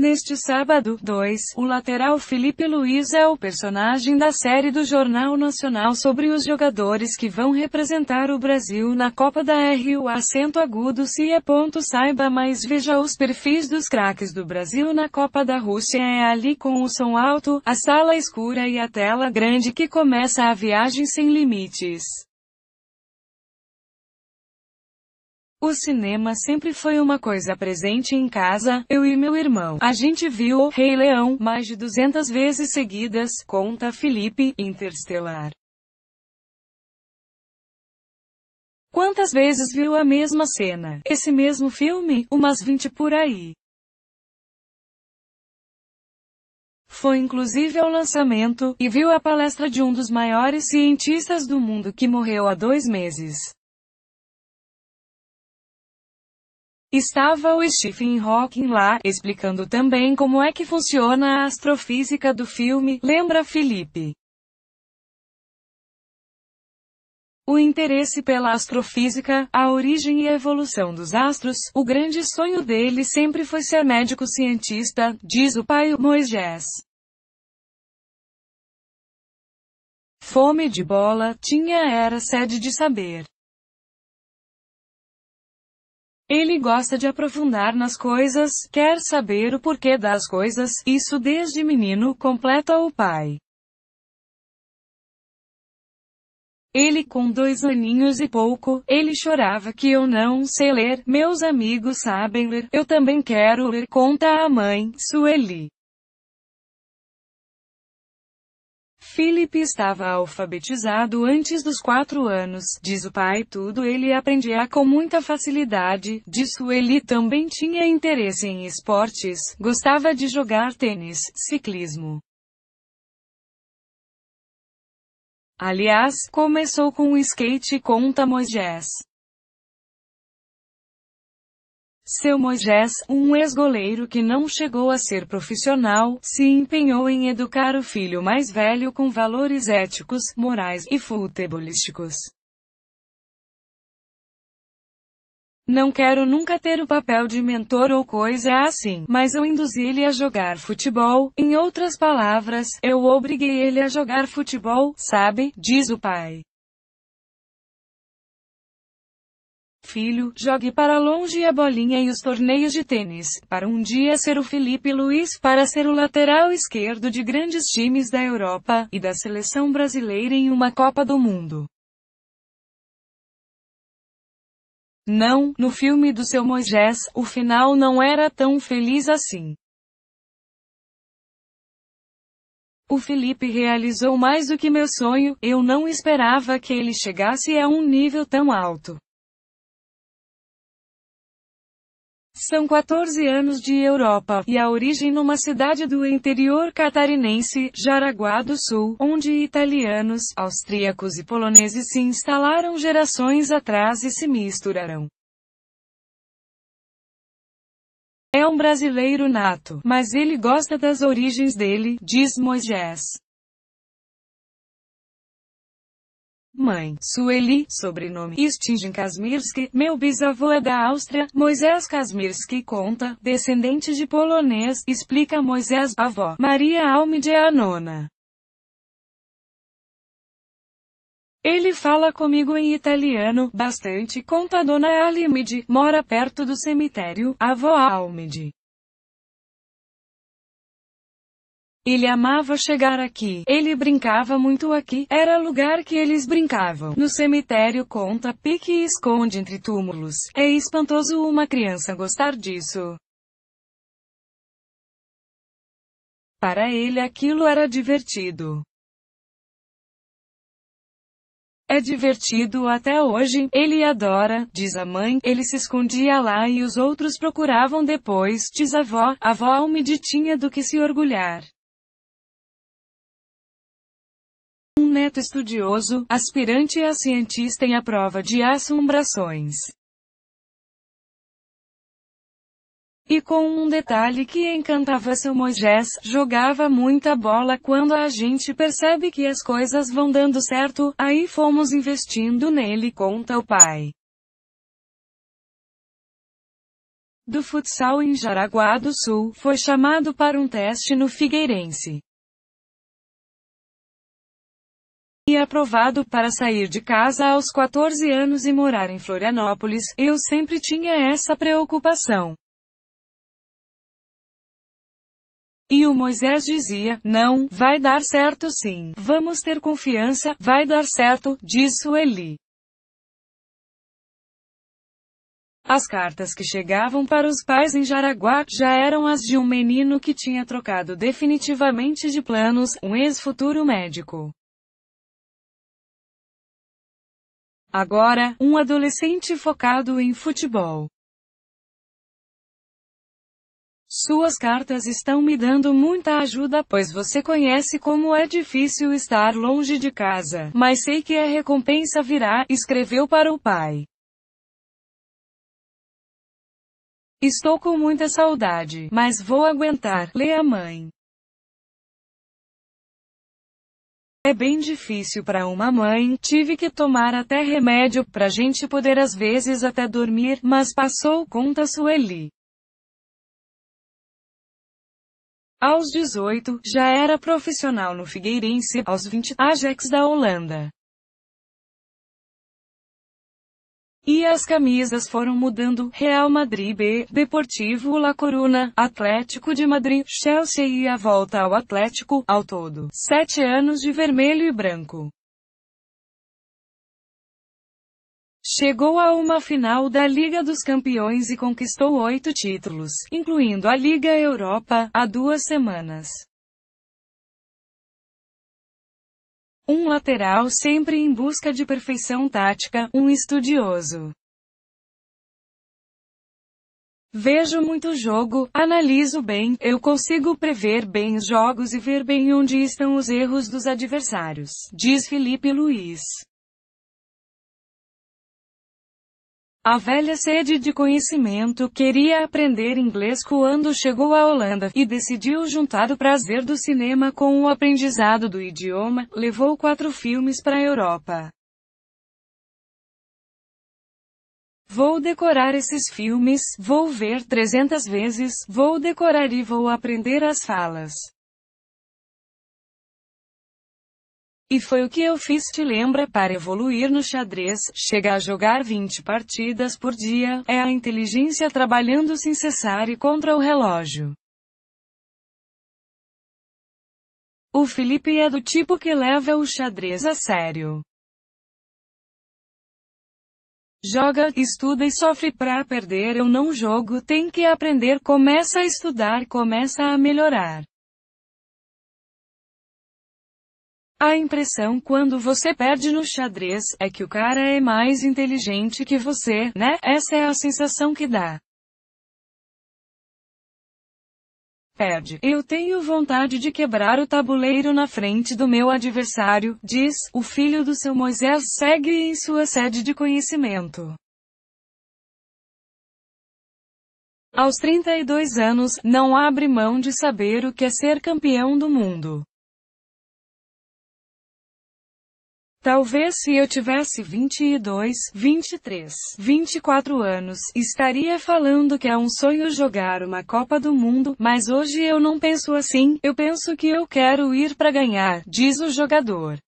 Neste sábado, 2, o lateral Felipe Luiz é o personagem da série do Jornal Nacional sobre os jogadores que vão representar o Brasil na Copa da R. O acento agudo se é ponto saiba mais veja os perfis dos craques do Brasil na Copa da Rússia é ali com o som alto, a sala escura e a tela grande que começa a viagem sem limites. O cinema sempre foi uma coisa presente em casa, eu e meu irmão. A gente viu O Rei Leão mais de 200 vezes seguidas, conta Felipe, Interstellar. Quantas vezes viu a mesma cena? Esse mesmo filme? Umas 20 por aí. Foi inclusive ao lançamento, e viu a palestra de um dos maiores cientistas do mundo que morreu há dois meses. Estava o Stephen Hawking lá, explicando também como é que funciona a astrofísica do filme, lembra Felipe? O interesse pela astrofísica, a origem e a evolução dos astros, o grande sonho dele sempre foi ser médico cientista, diz o pai Moisés. Fome de bola, tinha era sede de saber. Ele gosta de aprofundar nas coisas, quer saber o porquê das coisas, isso desde menino, completa o pai. Ele com dois aninhos e pouco, ele chorava que eu não sei ler, meus amigos sabem ler, eu também quero ler, conta a mãe, Sueli. Philip estava alfabetizado antes dos quatro anos, diz o pai, tudo ele aprendia com muita facilidade, disso ele também tinha interesse em esportes, gostava de jogar tênis, ciclismo. Aliás, começou com o skate conta Moisés. Seu Moisés, um ex-goleiro que não chegou a ser profissional, se empenhou em educar o filho mais velho com valores éticos, morais e futebolísticos. Não quero nunca ter o papel de mentor ou coisa assim, mas eu induzi ele a jogar futebol. Em outras palavras, eu obriguei ele a jogar futebol, sabe? Diz o pai. filho, jogue para longe a bolinha e os torneios de tênis, para um dia ser o Felipe Luiz, para ser o lateral esquerdo de grandes times da Europa e da seleção brasileira em uma Copa do Mundo. Não, no filme do seu Moisés, o final não era tão feliz assim. O Felipe realizou mais do que meu sonho, eu não esperava que ele chegasse a um nível tão alto. São 14 anos de Europa, e a origem numa cidade do interior catarinense, Jaraguá do Sul, onde italianos, austríacos e poloneses se instalaram gerações atrás e se misturaram. É um brasileiro nato, mas ele gosta das origens dele, diz Moisés. Mãe, Sueli, sobrenome, Stingen Kazmirski, meu bisavô é da Áustria, Moisés Kazmirski conta, descendente de polonês, explica Moisés, avó, Maria Almide a nona. Ele fala comigo em italiano, bastante, conta Dona Almide, mora perto do cemitério, avó Almide. Ele amava chegar aqui. Ele brincava muito aqui. Era lugar que eles brincavam. No cemitério conta pique e esconde entre túmulos. É espantoso uma criança gostar disso. Para ele aquilo era divertido. É divertido até hoje, ele adora, diz a mãe, ele se escondia lá e os outros procuravam depois, diz a avó, a avó humilde tinha do que se orgulhar. neto estudioso, aspirante a cientista em a prova de assombrações. E com um detalhe que encantava seu Moisés, jogava muita bola quando a gente percebe que as coisas vão dando certo, aí fomos investindo nele, conta o pai. Do futsal em Jaraguá do Sul, foi chamado para um teste no Figueirense. e aprovado para sair de casa aos 14 anos e morar em Florianópolis, eu sempre tinha essa preocupação. E o Moisés dizia, não, vai dar certo sim, vamos ter confiança, vai dar certo, disse ele. As cartas que chegavam para os pais em Jaraguá já eram as de um menino que tinha trocado definitivamente de planos, um ex-futuro médico. Agora, um adolescente focado em futebol. Suas cartas estão me dando muita ajuda, pois você conhece como é difícil estar longe de casa, mas sei que a recompensa virá, escreveu para o pai. Estou com muita saudade, mas vou aguentar, lê a mãe. É bem difícil para uma mãe, tive que tomar até remédio, pra gente poder às vezes até dormir, mas passou, conta Sueli. Aos 18, já era profissional no Figueirense, aos 20, Ajax da Holanda. E as camisas foram mudando, Real Madrid B, Deportivo La Coruna, Atlético de Madrid, Chelsea e a volta ao Atlético, ao todo, sete anos de vermelho e branco. Chegou a uma final da Liga dos Campeões e conquistou oito títulos, incluindo a Liga Europa, há duas semanas. Um lateral sempre em busca de perfeição tática, um estudioso. Vejo muito jogo, analiso bem, eu consigo prever bem os jogos e ver bem onde estão os erros dos adversários, diz Felipe Luiz. A velha sede de conhecimento queria aprender inglês quando chegou à Holanda e decidiu juntar o prazer do cinema com o aprendizado do idioma. Levou quatro filmes para a Europa. Vou decorar esses filmes, vou ver 300 vezes, vou decorar e vou aprender as falas. E foi o que eu fiz te lembra para evoluir no xadrez, chega a jogar 20 partidas por dia, é a inteligência trabalhando sem cessar e contra o relógio. O Felipe é do tipo que leva o xadrez a sério. Joga, estuda e sofre pra perder. Eu não jogo, tem que aprender. Começa a estudar, começa a melhorar. A impressão quando você perde no xadrez é que o cara é mais inteligente que você, né? Essa é a sensação que dá. Perde. Eu tenho vontade de quebrar o tabuleiro na frente do meu adversário, diz, o filho do seu Moisés segue em sua sede de conhecimento. Aos 32 anos, não abre mão de saber o que é ser campeão do mundo. Talvez se eu tivesse 22, 23, 24 anos, estaria falando que é um sonho jogar uma Copa do Mundo, mas hoje eu não penso assim, eu penso que eu quero ir para ganhar, diz o jogador.